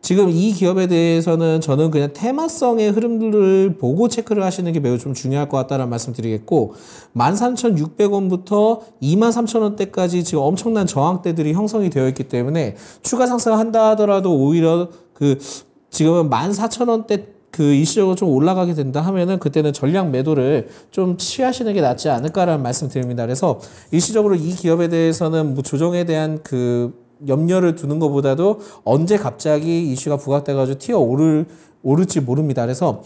지금 이 기업에 대해서는 저는 그냥 테마성의 흐름들을 보고 체크를 하시는 게 매우 좀 중요할 것 같다는 말씀 드리겠고 13,600원부터 23,000원대까지 지금 엄청난 저항대들이 형성이 되어 있기 때문에 추가 상승한다 하더라도 오히려 그 지금은 14,000원대 그 일시적으로 좀 올라가게 된다 하면은 그때는 전략 매도를 좀 취하시는 게 낫지 않을까라는 말씀 드립니다. 그래서 일시적으로 이 기업에 대해서는 뭐 조정에 대한 그 염려를 두는 것보다도 언제 갑자기 이슈가 부각돼가지고 튀어 오를 오를지 모릅니다. 그래서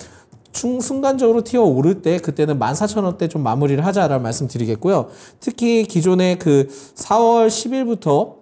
충, 순간적으로 튀어 오를 때 그때는 14,000원대 좀 마무리를 하자라는 말씀 드리겠고요. 특히 기존에 그 4월 10일부터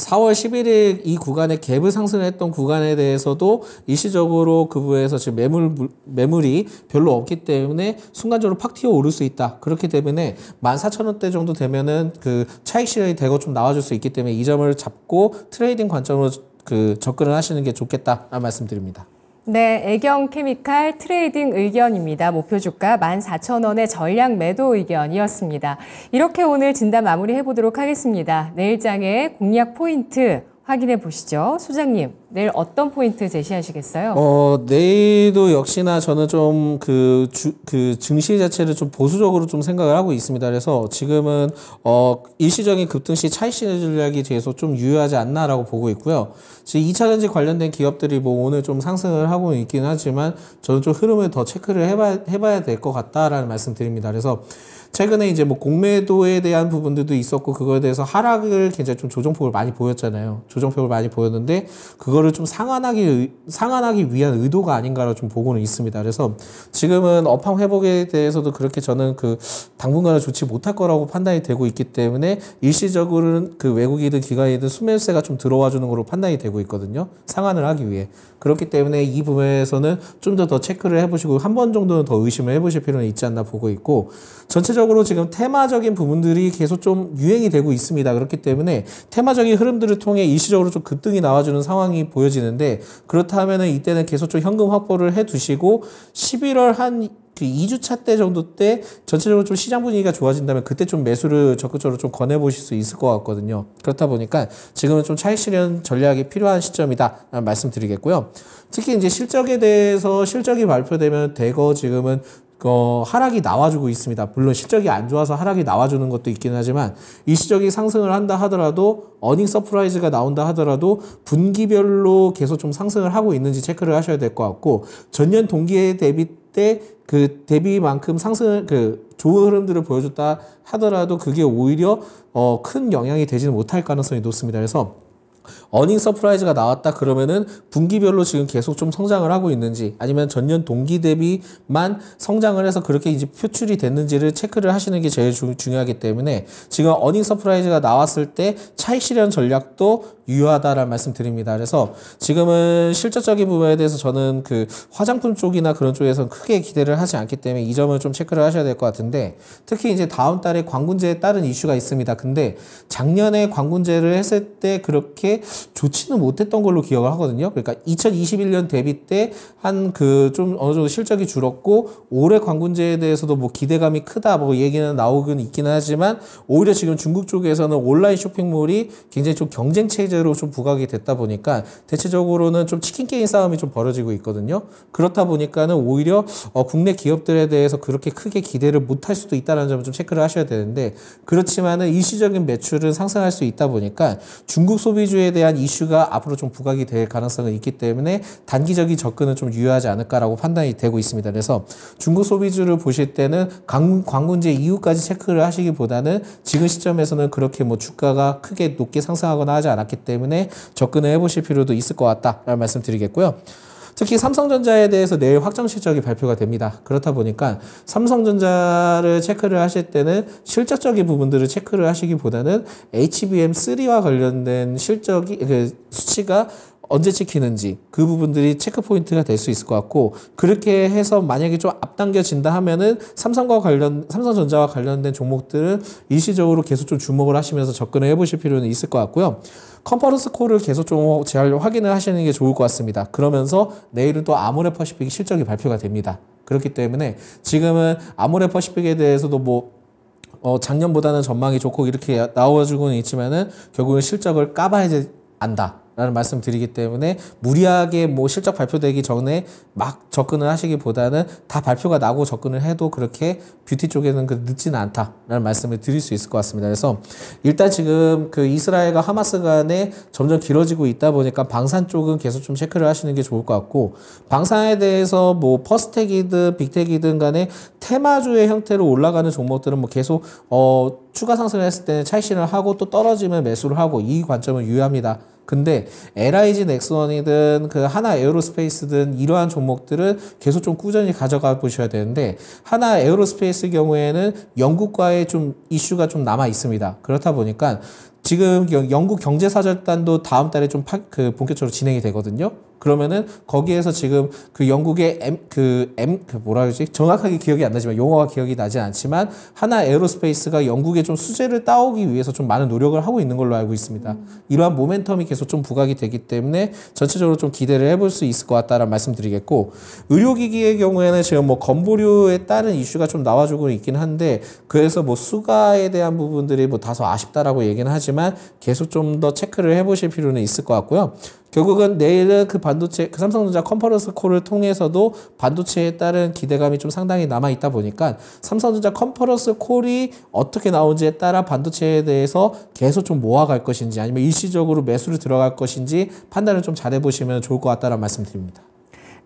4월 11일 이 구간에 갭을 상승 했던 구간에 대해서도 일시적으로 그 부에서 지금 매물, 매물이 별로 없기 때문에 순간적으로 팍 튀어 오를 수 있다. 그렇기 때문에 14,000원대 정도 되면은 그 차익 실현이 되고 좀 나와줄 수 있기 때문에 이 점을 잡고 트레이딩 관점으로 그 접근을 하시는 게 좋겠다라는 말씀드립니다. 네, 애경 케미칼 트레이딩 의견입니다. 목표 주가 14,000원의 전량 매도 의견이었습니다. 이렇게 오늘 진단 마무리해 보도록 하겠습니다. 내일장의 공략 포인트 확인해 보시죠. 소장님, 내일 어떤 포인트 제시하시겠어요? 어, 내일도 역시나 저는 좀그 그 증시 자체를 좀 보수적으로 좀 생각을 하고 있습니다. 그래서 지금은 어, 일시적인 급등 시 차익 실현 전략이 계서좀 유효하지 않나라고 보고 있고요. 지금 2차전지 관련된 기업들이 뭐 오늘 좀 상승을 하고 있긴 하지만 저는 좀 흐름을 더 체크를 해봐, 해봐야 될 것 같다라는 말씀드립니다. 그래서 최근에 이제 뭐 공매도에 대한 부분들도 있었고 그거에 대해서 하락을 굉장히 좀 조정폭을 많이 보였잖아요. 조정폭을 많이 보였는데 그거를 좀 상환하기 상환하기 위한 의도가 아닌가라 좀 보고는 있습니다. 그래서 지금은 업황 회복에 대해서도 그렇게 저는 그 당분간은 좋지 못할 거라고 판단이 되고 있기 때문에 일시적으로는 그 외국이든 기관이든 수매세가 좀 들어와 주는 걸로 판단이 되고 있거든요. 상환을 하기 위해. 그렇기 때문에 이 부분에서는 좀 더더 더 체크를 해보시고 한 번 정도는 더 의심을 해보실 필요는 있지 않나 보고 있고 전체적으로 전체적으로 지금 테마적인 부분들이 계속 좀 유행이 되고 있습니다. 그렇기 때문에 테마적인 흐름들을 통해 일시적으로 좀 급등이 나와주는 상황이 보여지는데 그렇다면 이때는 계속 좀 현금 확보를 해두시고 11월 한 그 2주차 때 정도 때 전체적으로 좀 시장 분위기가 좋아진다면 그때 좀 매수를 적극적으로 좀 권해보실 수 있을 것 같거든요. 그렇다 보니까 지금은 좀 차익 실현 전략이 필요한 시점이다 말씀드리겠고요. 특히 이제 실적에 대해서 실적이 발표되면 대거 지금은 어, 하락이 나와주고 있습니다. 물론 실적이 안 좋아서 하락이 나와주는 것도 있긴 하지만 일시적인 상승을 한다 하더라도 어닝 서프라이즈가 나온다 하더라도 분기별로 계속 좀 상승을 하고 있는지 체크를 하셔야 될 것 같고 전년 동기에 대비 때 그 대비만큼 상승을 그 좋은 흐름들을 보여줬다 하더라도 그게 오히려 어, 큰 영향이 되지는 못할 가능성이 높습니다. 그래서 어닝 서프라이즈가 나왔다 그러면은 분기별로 지금 계속 좀 성장을 하고 있는지 아니면 전년 동기 대비만 성장을 해서 그렇게 이제 표출이 됐는지를 체크를 하시는 게 제일 주, 중요하기 때문에 지금 어닝 서프라이즈가 나왔을 때 차익 실현 전략도 유효하다라는 말씀 드립니다. 그래서 지금은 실질적인 부분에 대해서 저는 그 화장품 쪽이나 그런 쪽에서는 크게 기대를 하지 않기 때문에 이 점을 좀 체크를 하셔야 될 것 같은데 특히 이제 다음 달에 광군제에 따른 이슈가 있습니다. 근데 작년에 광군제를 했을 때 그렇게 그렇게 좋지는 못했던 걸로 기억을 하거든요. 그러니까 2021년 대비 때한 그 좀 어느 정도 실적이 줄었고 올해 광군제에 대해서도 뭐 기대감이 크다 뭐 얘기는 나오긴 있기는 하지만 오히려 지금 중국 쪽에서는 온라인 쇼핑몰이 굉장히 좀 경쟁 체제로 좀 부각이 됐다 보니까 대체적으로는 좀 치킨 게임 싸움이 좀 벌어지고 있거든요. 그렇다 보니까는 오히려 어, 국내 기업들에 대해서 그렇게 크게 기대를 못할 수도 있다는 점을 좀 체크를 하셔야 되는데 그렇지만은 일시적인 매출은 상승할 수 있다 보니까 중국 소비주의 인구에 대한 이슈가 앞으로 좀 부각이 될 가능성은 있기 때문에 단기적인 접근은 좀 유효하지 않을까라고 판단이 되고 있습니다. 그래서 중국 소비주를 보실 때는 광군제 이후까지 체크를 하시기보다는 지금 시점에서는 그렇게 뭐 주가가 크게 높게 상승하거나 하지 않았기 때문에 접근을 해보실 필요도 있을 것 같다라는 말씀 드리겠고요. 특히 삼성전자에 대해서 내일 확정 실적이 발표가 됩니다. 그렇다 보니까 삼성전자를 체크를 하실 때는 실적적인 부분들을 체크를 하시기보다는 HBM3와 관련된 실적이 그 수치가 언제 찍히는지 그 부분들이 체크 포인트가 될 수 있을 것 같고 그렇게 해서 만약에 좀 앞당겨진다 하면은 삼성과 관련 삼성전자와 관련된 종목들은 일시적으로 계속 좀 주목을 하시면서 접근을 해보실 필요는 있을 것 같고요. 컨퍼런스 콜을 계속 좀재잘 확인을 하시는 게 좋을 것 같습니다. 그러면서 내일은 또 아모레퍼시픽 실적이 발표가 됩니다. 그렇기 때문에 지금은 아모레퍼시픽에 대해서도 뭐 어, 작년보다는 전망이 좋고 이렇게 나와주고는 있지만은 결국은 실적을 까봐야 지 안다. 라는 말씀 드리기 때문에 무리하게 뭐 실적 발표되기 전에 막 접근을 하시기보다는 다 발표가 나고 접근을 해도 그렇게 뷰티 쪽에는 그 늦지는 않다라는 말씀을 드릴 수 있을 것 같습니다. 그래서 일단 지금 그 이스라엘과 하마스 간에 점점 길어지고 있다 보니까 방산 쪽은 계속 좀 체크를 하시는 게 좋을 것 같고 방산에 대해서 뭐 퍼스텍이든 빅텍이든 간에 테마주의 형태로 올라가는 종목들은 뭐 계속 어 추가 상승을 했을 때는 찰신을 하고 또 떨어지면 매수를 하고 이 관점은 유효합니다. 근데 LIG 넥슨이든 그 하나 에어로스페이스든 이러한 종목들은 계속 좀 꾸준히 가져가 보셔야 되는데 하나 에어로스페이스 경우에는 영국과의 좀 이슈가 좀 남아 있습니다. 그렇다 보니까 지금 영국 경제사절단도 다음 달에 좀 그 본격적으로 진행이 되거든요. 그러면은 거기에서 지금 그 영국의 M, 그 M, 그 뭐라 그러지? 정확하게 기억이 안 나지만 용어가 기억이 나지 않지만 하나 에어로스페이스가 영국에 좀 수제를 따오기 위해서 좀 많은 노력을 하고 있는 걸로 알고 있습니다. 이러한 모멘텀이 계속 좀 부각이 되기 때문에 전체적으로 좀 기대를 해볼 수 있을 것 같다라는 말씀드리겠고 의료기기의 경우에는 지금 뭐 건보료에 따른 이슈가 좀 나와주고 있긴 한데 그래서 뭐 수가에 대한 부분들이 뭐 다소 아쉽다라고 얘기는 하지만 계속 좀 더 체크를 해보실 필요는 있을 것 같고요. 결국은 내일은 그 반도체, 그 삼성전자 컨퍼런스 콜을 통해서도 반도체에 따른 기대감이 좀 상당히 남아있다 보니까 삼성전자 컨퍼런스 콜이 어떻게 나오는지에 따라 반도체에 대해서 계속 좀 모아갈 것인지 아니면 일시적으로 매수를 들어갈 것인지 판단을 좀 잘해보시면 좋을 것 같다는 라 말씀 드립니다.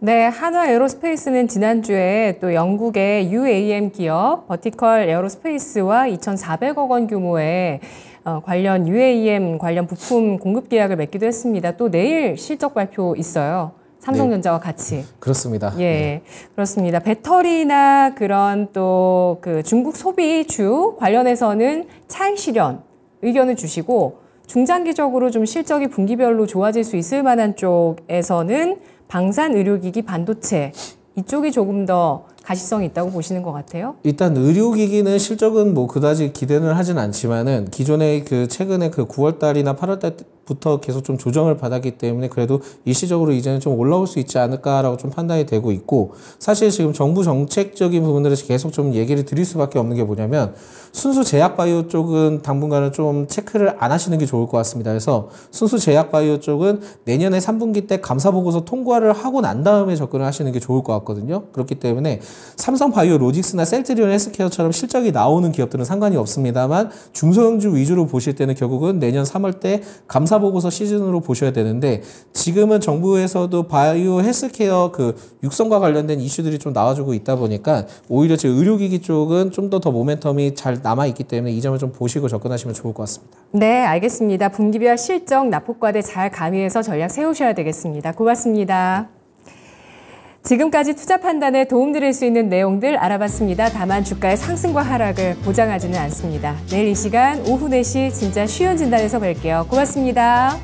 네, 한화 에어로스페이스는 지난주에 또 영국의 UAM 기업 버티컬 에어로스페이스와 2,400억 원 규모의 어, 관련 UAM 관련 부품 공급 계약을 맺기도 했습니다. 또 내일 실적 발표 있어요. 삼성전자와 네. 같이. 그렇습니다. 예, 네. 그렇습니다. 배터리나 그런 또 그 중국 소비주 관련해서는 차익 실현 의견을 주시고 중장기적으로 좀 실적이 분기별로 좋아질 수 있을 만한 쪽에서는 방산 의료기기 반도체 이쪽이 조금 더 가시성이 있다고 보시는 것 같아요? 일단 의료기기는 실적은 뭐 그다지 기대는 하진 않지만은 기존에 그 최근에 그 9월 달이나 8월 달 부터 계속 좀 조정을 받았기 때문에 그래도 일시적으로 이제는 좀 올라올 수 있지 않을까라고 좀 판단이 되고 있고 사실 지금 정부 정책적인 부분들을 계속 좀 얘기를 드릴 수밖에 없는 게 뭐냐면 순수 제약바이오 쪽은 당분간은 좀 체크를 안 하시는 게 좋을 것 같습니다. 그래서 순수 제약바이오 쪽은 내년에 3분기 때 감사보고서 통과를 하고 난 다음에 접근을 하시는 게 좋을 것 같거든요. 그렇기 때문에 삼성바이오 로직스나 셀트리온 헬스케어처럼 실적이 나오는 기업들은 상관이 없습니다만 중소형주 위주로 보실 때는 결국은 내년 3월 때 감사 감사 보고서 시즌으로 보셔야 되는데 지금은 정부에서도 바이오 헬스케어 그 육성과 관련된 이슈들이 좀 나와주고 있다 보니까 오히려 제 의료기기 쪽은 좀 더더 더 모멘텀이 잘 남아 있기 때문에 이 점을 좀 보시고 접근하시면 좋을 것 같습니다. 네, 알겠습니다. 분기별 실적 납폭과대 잘 가미해서 전략 세우셔야 되겠습니다. 고맙습니다. 지금까지 투자 판단에 도움드릴 수 있는 내용들 알아봤습니다. 다만 주가의 상승과 하락을 보장하지는 않습니다. 내일 이 시간 오후 4시 진짜 쉬운 진단에서 뵐게요. 고맙습니다.